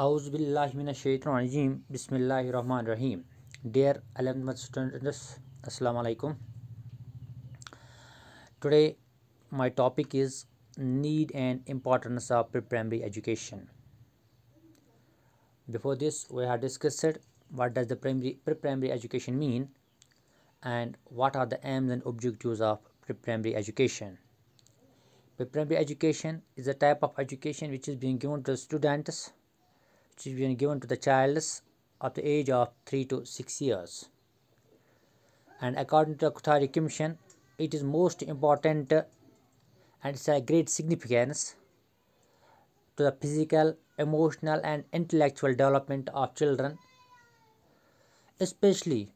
आउज़बिल्लिमिनशैतरजीम बसमीम Dear 11th students, Assalamualaikum. Today, my topic is need and importance of pre-primary education. Before this, we have discussed what does the primary pre-primary education mean, and what are the aims and objectives of pre-primary education. Pre-primary education is a type of education which is being given to students being given to the childs of the age of 3 to 6 years. And according to the Qutari Commission, it is most important and it's a great significance to the physical, emotional and intellectual development of children, especially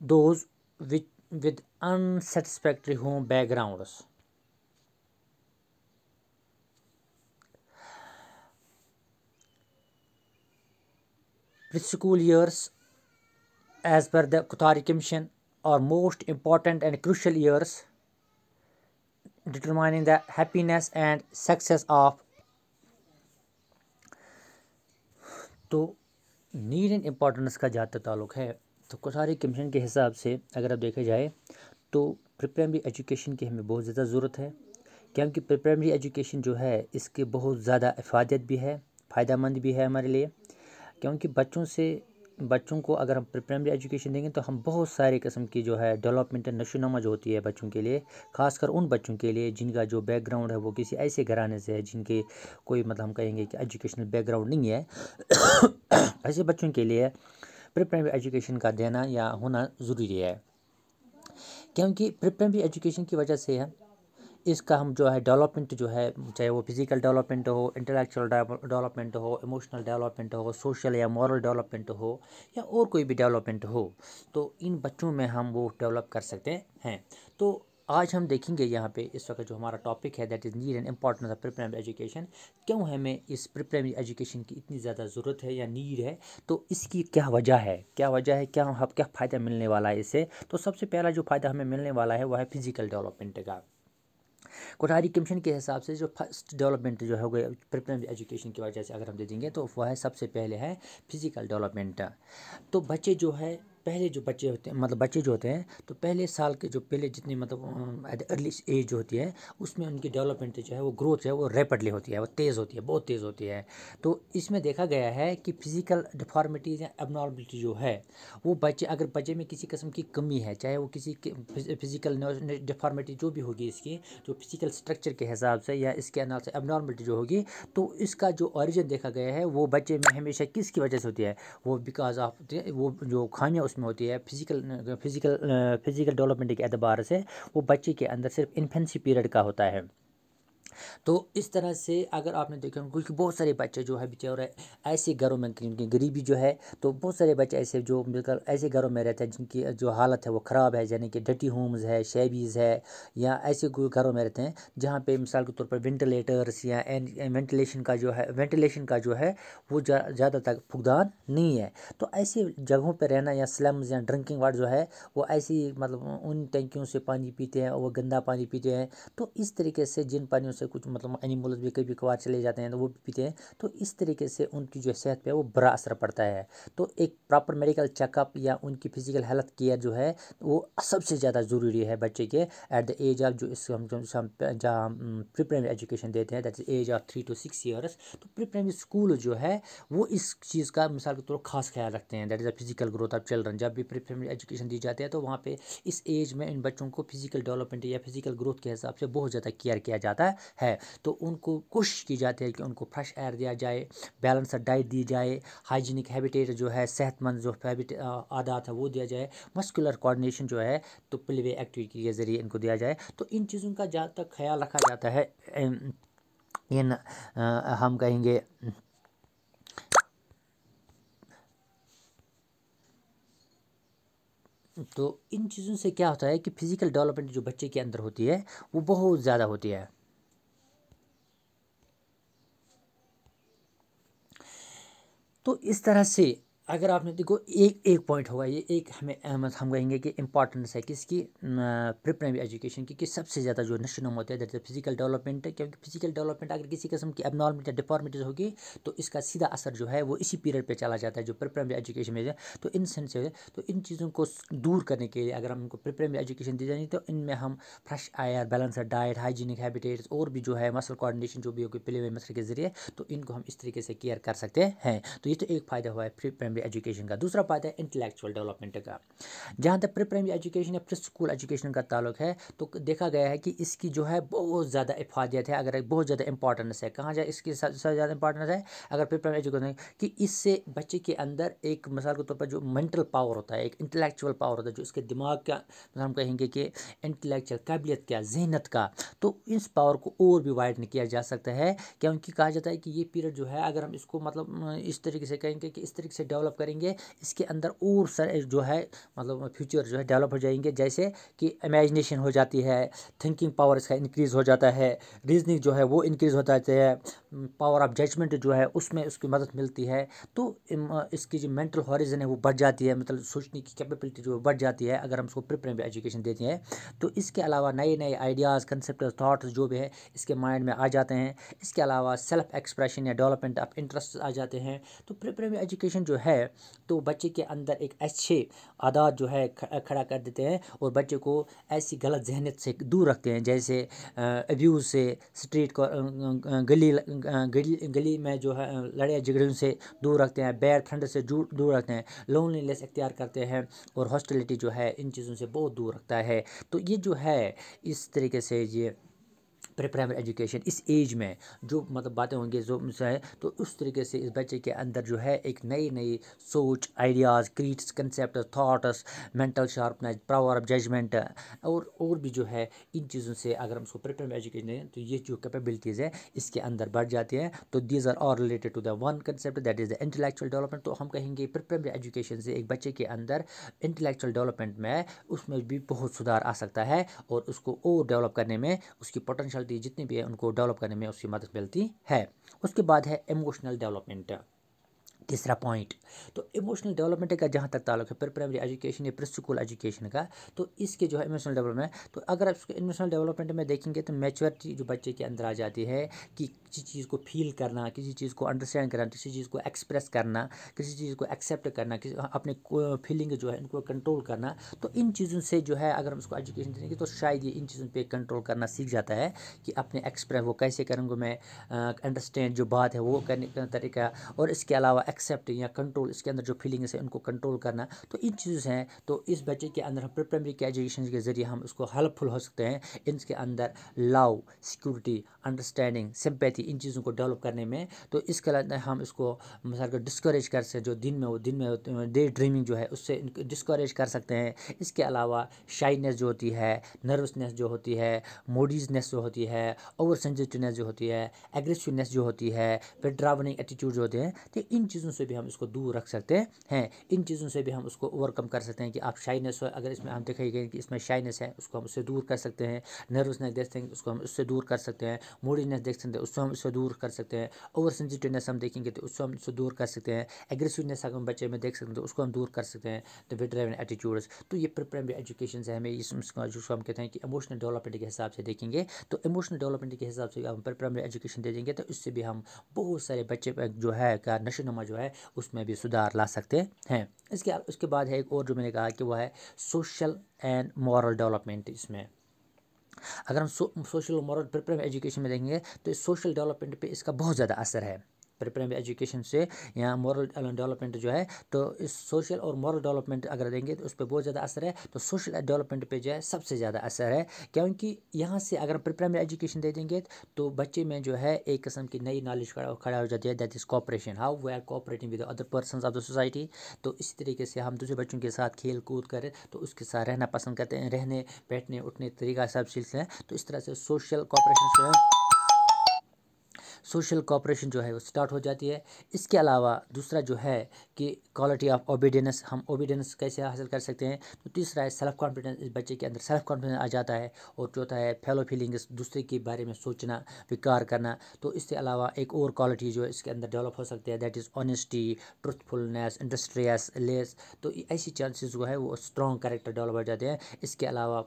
those with, with unsatisfactory home backgrounds. with school years as per the Qatari Commission are most important and crucial years determining the happiness and success of तो need and importance का ज़्यादा ताल्लुक है तो कुसारी commission के हिसाब से अगर आप देखा जाए तो प्रिप्राइमरी एजुकेशन की हमें बहुत ज़्यादा ज़रूरत है क्योंकि प्रिप्राइमरी एजुकेशन जो है इसके बहुत ज़्यादा अफादियत भी है फ़ायदा मंद भी है हमारे लिए क्योंकि बच्चों से बच्चों को अगर हम प्राइमरी एजुकेशन देंगे तो हम बहुत सारे किस्म की जो है डेवलपमेंट नशोनमा जो होती है बच्चों के लिए खासकर उन बच्चों के लिए जिनका जो बैकग्राउंड है वो किसी ऐसे घराने से है जिनके कोई मतलब हम कहेंगे कि एजुकेशनल बैकग्राउंड नहीं है ऐसे बच्चों के लिए प्राइमरी एजुकेशन का देना या होना ज़रूरी है क्योंकि प्राइमरी एजुकेशन की वजह से है इसका हम जो है डेवलपमेंट जो है चाहे वो फिजिकल डेवलपमेंट हो इंटेलेक्चुअल डेवलपमेंट हो इमोशनल डेवलपमेंट हो सोशल या मॉरल डेवलपमेंट हो या और कोई भी डेवलपमेंट हो तो इन बच्चों में हम वो डेवलप कर सकते हैं तो आज हम देखेंगे यहाँ पे इस वक्त जो हमारा टॉपिक है that is need and importance of preprimary education क्यों हमें इस प्रीप्राइमरी एजुकेशन की इतनी ज़्यादा ज़रूरत है या नीड है तो इसकी क्या वजह है क्या वजह है क्या हम क्या फ़ायदा मिलने वाला है इससे तो सबसे पहला जो फ़ायदा हमें मिलने वाला है वह है फिज़िकल डेवलपमेंट का कोठारी कमीशन के हिसाब से जो फर्स्ट डेवलपमेंट जो हो गया एजुकेशन की वजह से अगर हम दे देंगे तो वह सबसे पहले है फिज़िकल डेवलपमेंट तो बच्चे जो है पहले जो बच्चे होते हैं मतलब बच्चे जो होते हैं तो पहले साल के जो पहले जितने मतलब अर्ली एज जो होती है उसमें उनकी डेवलपमेंट जो है वो ग्रोथ है वो रेपिडली होती है वो तेज़ होती है बहुत तेज़ होती है तो इसमें देखा गया है कि फिज़िकल डिफॉर्मिटीज़ या एबनॉर्मलिटी जो है वो बच्चे अगर बच्चे में किसी किस्म की कमी है चाहे वो किसी फिज़िकल डिफॉर्मिटी जो भी होगी इसकी जो फिज़िकल स्ट्रक्चर के हिसाब से या इसके अनाल से एबनॉर्मलिटी जो होगी तो इसका जो ऑरिजन देखा गया है वो बच्चे में हमेशा किसकी वजह से होती है वो बिकॉज ऑफ वो जो खामियाँ उसमें में होती है फिजिकल फिजिकल फिजिकल डेवलपमेंट के एतबार से वो बच्चे के अंदर सिर्फ इन्फेंसी पीरियड का होता है तो इस तरह से अगर आपने देखा होगा क्योंकि बहुत सारे बच्चे जो है बेचारे ऐसे घरों में जिनकी गरीबी जो है तो बहुत सारे बच्चे ऐसे जो ऐसे घरों में रहते हैं जिनकी जो हालत है वो ख़राब है यानी कि डटी होम्स है शेबीज़ है या ऐसे घरों में रहते हैं जहाँ पर मिसाल के तौर पर वेंटिलेटर्स या वेंटिलेशन का जो है वेंटिलेशन का जो है वो ज़्यादा तक फुकदान नहीं है तो ऐसी जगहों पर रहना या स्लम्स या ड्रिंकिंग वाटर जो है वो ऐसी मतलब उन टैंकियों से पानी पीते हैं और वो गंदा पानी पीते हैं तो इस तरीके से जिन पानियों से कुछ मतलब एनिमल्स भी कभी कभार चले जाते हैं तो वो भी पीते हैं तो इस तरीके से उनकी जो सेहत पे वो बुरा असर पड़ता है तो एक प्रॉपर मेडिकल चेकअप या उनकी फिज़िकल हेल्थ केयर जो है वो सबसे ज़्यादा ज़रूरी है बच्चे के एट द एज ऑफ जो इस हम जहाँ हम प्री प्राइमरी एजुकेशन देते हैं that is age of three to six years तो प्री प्राइमरी स्कूल जो है वो इस चीज़ का मिसाल के तौर तो पर खास ख्याल रखते हैं that is a physical growth of children जब भी प्री प्राइमरी एजुकेशन दी जाती है तो वहाँ पर इस एज में इन बच्चों को फिजिकल डेवलपमेंट या फिजिकल ग्रोथ के हिसाब से बहुत ज़्यादा केयर किया जाता है तो उनको कोशिश की जाती है कि उनको फ्रेश एयर दिया जाए बैलेंसड डाइट दी जाए हाइजीनिक हैबिटेट जो है सेहतमंद जो हैबिट आदात है वो दिया जाए मस्कुलर कोऑर्डिनेशन जो है तो प्लेवे एक्टिविटी के ज़रिए इनको दिया जाए तो इन चीज़ों का जहाँ तक ख्याल रखा जाता है इन हम कहेंगे तो इन चीज़ों से क्या होता है कि फ़िज़िकल डेवलपमेंट जो बच्चे के अंदर होती है वो बहुत ज़्यादा होती है तो इस तरह से अगर आपने देखो एक एक पॉइंट होगा ये एक हमें अहमद हम कहेंगे कि इंपॉर्टेंस है किसकी प्राइमरी एजुकेशन की कि सबसे ज़्यादा जो नम होता है दैट फिजिकल डेवलपमेंट है क्योंकि फिजिकल डेवलपमेंट अगर किसी किस्म की एबनॉर्मिटी डिफॉर्मिटीज़ होगी तो इसका सीधा असर जो है वो इसी पीरियड पर चला जाता है जो प्राइमरी एजुकेशन में तो इन सेंस से तो इन चीज़ों को दूर करने के लिए अगर हम प्री प्राइमरी एजुकेशन दी जाएगी तो इनमें हम fresh air balanced diet hygienic habitats और भी जो है मसल कोऑर्डिनेशन जो भी होगी प्ले मसल के ज़रिए तो इनको हम इस तरीके से केयर कर सकते हैं तो ये तो एक फ़ायदा हुआ है प्रिपरेरी प्राइमरी एजुकेशन का दूसरा बात है इंटेलेक्चुअल डेवलपमेंट का जहाँ तक प्री प्राइमरी एजुकेशन या प्री स्कूल एजुकेशन का ताल्लुक है तो देखा गया है कि इसकी जो है बहुत ज़्यादा अफादियत है अगर बहुत ज़्यादा इंपॉर्टेंस है कहाँ जाए इसकी सबसे ज़्यादा इंपॉर्टेंस है अगर प्री प्राइमरी एजुकेशन कि इससे बच्चे के अंदर एक मिसाल के तौर पर जो मेंटल पावर होता है एक इंटेलेक्चुअल पावर होता है जो इसके दिमाग का मतलब हम कहेंगे कि इंटेलेक्चुअल काबिलियत क्या जहनत का तो इस पावर को और भी वाइडन किया जा सकता है क्योंकि कहा जाता है कि ये पीरियड जो है अगर हम इसको मतलब इस तरीके से कहेंगे कि इस तरीके से डेवलप डेवलप करेंगे इसके अंदर और सर जो है मतलब फ्यूचर जो है डेवलप हो जाएंगे जैसे कि इमेजिनेशन हो जाती है थिंकिंग पावर इसका इंक्रीज़ हो जाता है रीजनिंग जो है वो इंक्रीज़ हो जाता है पावर ऑफ जजमेंट जो है उसमें उसकी मदद मिलती है तो इसकी जो मेंटल हॉरिजन है वो बढ़ जाती है मतलब सोचने की कैपेबिलिटी जो है बढ़ जाती है अगर हम उसको प्रिपरेम एजुकेशन देते हैं तो इसके अलावा नए नए आइडियाज़ कंसेप्ट थाट्स जो भी है इसके माइंड में आ जाते हैं इसके अलावा सेल्फ एक्सप्रेशन या डेवलपमेंट ऑफ इंटरेस्ट आ जाते हैं तो प्रिपरेम एजुकेशन जो है है तो बच्चे के अंदर एक अच्छे आदात जो है खड़ा कर देते हैं और बच्चे को ऐसी गलत जहनीत से दूर रखते हैं जैसे अब्यूज़ से स्ट्रीट को गली गली गली में जो है लड़ाई झगड़ों से दूर रखते हैं बैर ठंड से दूर रखते हैं लोनलीनेस इख्तियार करते हैं और हॉस्टलिटी जो है इन चीज़ों से बहुत दूर रखता है तो ये जो है इस तरीके से ये प्री प्राइमरी एजुकेशन इस एज में जो मतलब बातें होंगी जो है तो उस तरीके से इस बच्चे के अंदर जो है एक नई नई सोच ideas creates concept thoughts mental sharpness power of judgement और और भी जो है इन चीज़ों से अगर हम उसको प्री प्राइमरी एजुकेशन दें तो ये जो कैपेबिलिटीज़ है इसके अंदर बढ़ जाती हैं तो these are all related to the one concept that is the intellectual development तो हम कहेंगे प्री प्राइमरी एजुकेशन से एक बच्चे के अंदर इंटलेक्चुअल डेवलपमेंट में उसमें भी बहुत सुधार आ सकता है और उसको और डेवलप करने में उसकी पोटेंशियल दी जितनी भी है उनको डेवलप करने में उसकी मदद मिलती है उसके बाद है इमोशनल डेवलपमेंट तीसरा पॉइंट तो इमोशनल डेवलपमेंट का जहाँ तक ताल्लुक है प्री प्राइमरी एजुकेशन या प्री स्कूल एजुकेशन का तो इसके जो है इमोशनल डेवलपमेंट तो अगर आप इसको इमोशनल डेवलपमेंट में देखेंगे तो मेचोरिटी जो बच्चे के अंदर आ जाती है कि किसी चीज़ को फील करना किसी चीज़ को अंडरस्टैंड करना किसी चीज़ को एक्सप्रेस करना किसी चीज़ को एक्सेप्ट करना किसी हाँ, अपने फीलिंग जो है इनको कंट्रोल करना तो इन चीज़ों से जो है अगर हम उसको एजुकेशन देंगे तो शायद ये इन चीज़ों पर कंट्रोल करना सीख जाता है कि अपने एक्सप्रेस वो कैसे करूँगा मैं अंडरस्टैंड जो बात है वो करने का तरीका और इसके अलावा एक्सेप्ट या कंट्रोल इसके अंदर जो फीलिंग्स है उनको कंट्रोल करना तो इन चीज़ें हैं तो इस बच्चे के अंदर हम प्री प्राइमरी के एजुकेशन के ज़रिए हम उसको हेल्पफुल हो सकते हैं इनके अंदर लव सिक्योरिटी अंडरस्टैंडिंग सिंपैथी इन चीज़ों को डेवलप करने में तो इसके अलावा हम इसको मिसाल को डिस्करेज कर सकते जो दिन में वो दिन में डे ड्रीमिंग जो है उससे डिस्करेज कर सकते हैं इसके अलावा शाइनेस जो होती है नर्वसनेस जो होती है मोडीजनेस जो होती है ओवर सेंसिटिवनेस जो होती है एग्रेसिवनेस जो होती है फिर ड्रावनिंग एटीट्यूड जो होते हैं तो इन चीज़ों चीज़ों से भी हम इसको दूर रख सकते हैं इन चीज़ों से भी हम उसको ओवरकम कर सकते हैं कि आप शाइनेस हो अगर इसमें हम देखेंगे कि इसमें शाइनेस है उसको हम उससे दूर कर सकते हैं नर्वसनेस देखते हैं उसको हम उससे दूर कर सकते हैं मूडीनेस देख सकते हैं तो उसको हम उससे दूर कर सकते हैं ओवर सेंसिटिवनेस हम देखेंगे तो उसको हम उससे दूर कर सकते हैं एग्रेसिवनेस अगर हम बच्चे में देख सकते हैं तो उसको हम दूर कर सकते हैं तो विड्राइवन एटीट्यूड्स तो ये प्राइमरी एजुकेशन से हमें इस जिसको हम कहते हैं कि इमोशनल डेवलपमेंट के हिसाब से देखेंगे तो इमोशनल डेवलपमेंट के हिसाब से हम प्राइमरी एजुकेशन दे देंगे तो उससे भी हम बहुत सारे बच्चे जो है का नशे नुमा जो है उसमें भी सुधार ला सकते हैं इसके उसके बाद है एक और जो मैंने कहा कि वह है सोशल एंड मॉरल डेवलपमेंट इसमें अगर हम so, social moral proper education में देखेंगे तो सोशल डेवलपमेंट पे इसका बहुत ज़्यादा असर है प्राइमरी एजुकेशन से यहाँ मॉरल डेवलपमेंट जो है तो इस सोशल और मॉरल डेवलपमेंट अगर देंगे तो उस पर बहुत ज़्यादा असर है तो सोशल डेवलपमेंट पे जो है सबसे ज़्यादा असर है क्योंकि यहाँ से अगर प्राइमरी एजुकेशन दे देंगे तो बच्चे में जो है एक किस्म की नई नॉलेज खड़ा हो जाती है that is cooperation how we are cooperating with other person of the society तो इसी तरीके से हम दूसरे बच्चों के साथ खेल कूद करें तो उसके साथ रहना पसंद करते हैं रहने बैठने उठने तरीका सब सीखते हैं तो इस तरह से सोशल कॉपरेशन जो है सोशल कॉपरेशन जो है वो स्टार्ट हो जाती है इसके अलावा दूसरा जो है कि क्वालिटी ऑफ ओबीडियंस हम ओबीडियंस कैसे हासिल कर सकते हैं तो तीसरा है सेल्फ कॉन्फिडेंस इस बच्चे के अंदर सेल्फ कॉन्फिडेंस आ जाता है और चौथा है फेलो फीलिंग्स दूसरे के बारे में सोचना विकार करना तो इसके अलावा एक और क्वालिटी जो है इसके अंदर डेवलप हो सकती है that is honesty truthfulness industriousness तो ऐसी चांसेस जो है वो स्ट्रॉन्ग करेक्टर डेवलप हो जाते हैं इसके अलावा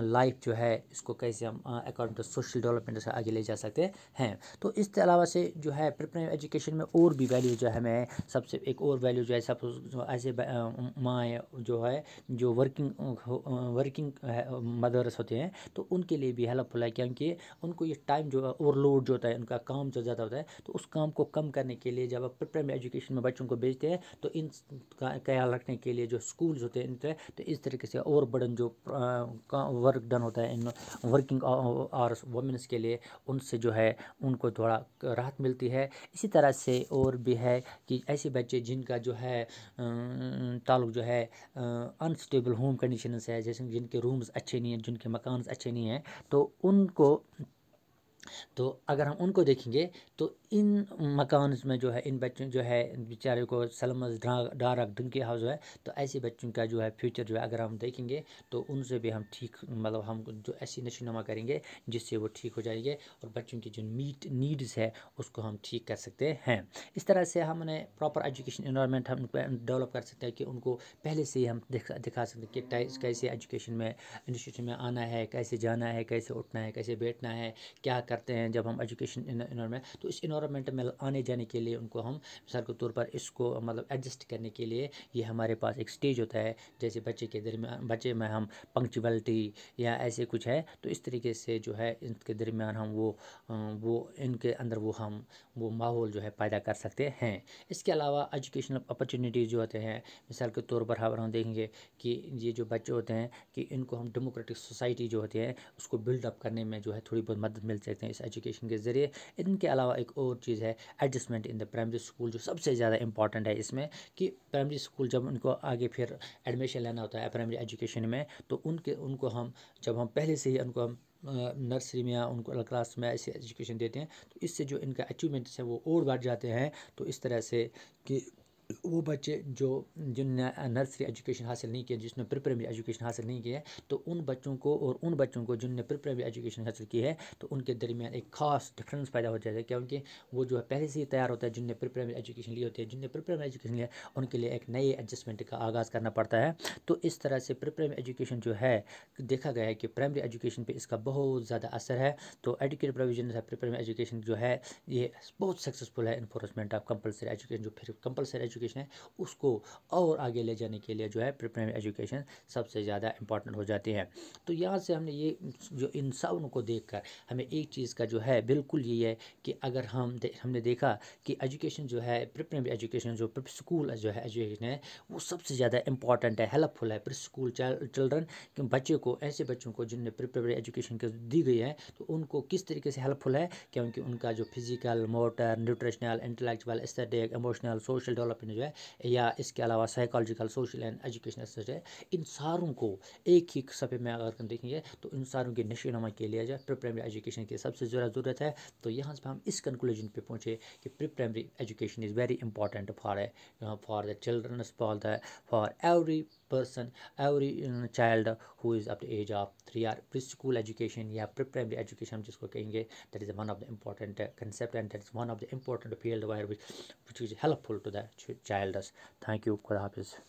लाइफ जो है इसको कैसे हम अकॉर्डिंग टू सोशल डेवलपमेंट से आगे ले जा सकते हैं तो इसके अलावा से जो है प्रिपरेटिव एजुकेशन में और भी वैल्यू जो है हमें सबसे एक और वैल्यू जो है सब ऐसे माएँ जो है जो वर्किंग वर्किंग मदर्स होते हैं तो उनके लिए भी हेल्पफुल है क्योंकि उनको ये टाइम जो है ओवरलोड जो होता है उनका काम जो ज़्यादा होता है तो उस काम को कम करने के लिए जब आप प्रिपरेटरी एजुकेशन में बच्चों को भेजते हैं तो इन का ख्याल रखने के लिए जो स्कूल्स होते हैं तो इस तरीके से ओवरबर्डन जो वर्क डन होता है इन वर्किंग आवर्स वमेंस के लिए उनसे जो है उनको थोड़ा राहत मिलती है इसी तरह से और भी है कि ऐसे बच्चे जिनका जो है ताल्लुक जो है अनस्टेबल होम कंडीशन से है जैसे जिनके रूम्स अच्छे नहीं हैं जिनके मकान अच्छे नहीं हैं तो उनको तो अगर हम उनको देखेंगे तो इन मकान में जो है इन बच्चों जो है बेचारे को सलमस डार रख के हाउस है तो ऐसे बच्चों का जो है फ्यूचर जो है अगर हम देखेंगे तो उनसे भी हम ठीक मतलब हम जो ऐसी नशीनुमा करेंगे जिससे वो ठीक हो जाएंगे और बच्चों की जो मीट नीड्स है उसको हम ठीक कर सकते हैं इस तरह से हम उन्हें प्रॉपर एजुकेशन इन्वामेंट हम डेवलप कर सकते हैं कि उनको पहले से ही हम दिखा सकते हैं कि कैसे एजुकेशन में इंस्टीट्यूशन में आना है कैसे जाना है कैसे उठना है कैसे बैठना है क्या करते हैं जब हम एजुकेशन इन्वामेंट तो इस इन्वा एनवायरमेंट में आने जाने के लिए उनको हम मिसाल के तौर पर इसको मतलब एडजस्ट करने के लिए ये हमारे पास एक स्टेज होता है जैसे बच्चे के दरमियान बच्चे में हम पंक्चुअलिटी या ऐसे कुछ है तो इस तरीके से जो है इनके दरमियान हम वो वो इनके अंदर वो हम वो माहौल जो है पैदा कर सकते हैं इसके अलावा एजुकेशनल अपॉर्चुनिटीज़ जो होते हैं मिसाल के तौर पर हम देखेंगे कि ये जो बच्चे होते हैं कि इनको हम डेमोक्रेटिक सोसाइटी जो होती है उसको बिल्डअप करने में जो है थोड़ी बहुत मदद मिल सकती है इस एजुकेशन के ज़रिए इनके अलावा एक और और चीज़ है adjustment in the primary school जो सबसे ज़्यादा इंपॉर्टेंट है इसमें कि प्राइमरी स्कूल जब उनको आगे फिर एडमिशन लेना होता है प्राइमरी एजुकेशन में तो उनके उनको हम जब हम पहले से ही उनको हम नर्सरी में या उनको अलग क्लास में ऐसे एजुकेशन देते हैं तो इससे जो इनका अचीवमेंट्स है वो और बढ़ जाते हैं तो इस तरह से कि वो बच्चे जो जिनने नर्सरी एजुकेशन हासिल नहीं किया जिसने प्री प्राइमरी एजुकेशन हासिल नहीं किया है तो उन बच्चों को और उन बच्चों को जिनने प्री प्राइमरी एजुकेशन हासिल की है तो उनके दरमियान एक खास डिफरेंस पैदा हो जाएगा क्योंकि वो जो है पहले से ही तैयार होता है जिनने प्री प्राइमरी एजुकेशन ली होती है जिनने प्री प्राइमरी एजुकेशन लिया उनके लिए एक नए एडजस्टमेंट का आगाज़ करना पड़ता है तो इस तरह से प्री प्राइमरी एजुकेशन जो है देखा गया है कि प्राइमरी एजुकेशन पर इसका बहुत ज़्यादा असर है तो एडुकेट प्रोविजन है प्री प्राइमरी एजुकेशन जो है ये बहुत सक्सेसफुल है इन्फोर्समेंट ऑफ कंपलसरी एजुकेशन जो फिर कंपलसरी एजुकेशन एजुकेशन है उसको और आगे ले जाने के लिए जो है प्रिपरेटरी एजुकेशन सबसे ज़्यादा इंपॉर्टेंट हो जाती है तो यहाँ से हमने ये जो इन सब को देख कर हमें एक चीज़ का जो है बिल्कुल ये है कि अगर हम दे, हमने देखा कि एजुकेशन जो है प्रिपरेटरी एजुकेशन जो स्कूल जो है एजुकेशन है वो सबसे ज़्यादा इंपॉर्टेंट है हेल्पफुल है प्री स्कूल चिल्ड्रन बच्चे को ऐसे बच्चों को जिनने प्रिपरेटरी एजुकेशन के दी गई है तो उनको किस तरीके से हेल्पफुल है क्योंकि उनका जो physical motor nutritional intellectual static emotional social develop आपने जो है या इसके अलावा psychological social and education research है इन सारों को एक ही सफ़े में अगर हम देखेंगे तो इन सारों के नशे नुमा के लिए जो है प्री प्राइमरी एजुकेशन की सबसे ज़्यादा ज़रूरत है तो यहाँ से हम इस कंक्लूजन पर पहुँचे कि pre primary education is very important for for the children for the for every person every uh, child who is up to age of three or preschool education या प्री प्राइमरी एजुकेशन हम जिसको कहेंगे that is one of the important concept and that is one of the important field where which which is helpful to the childs thank you खुदा हाफिज़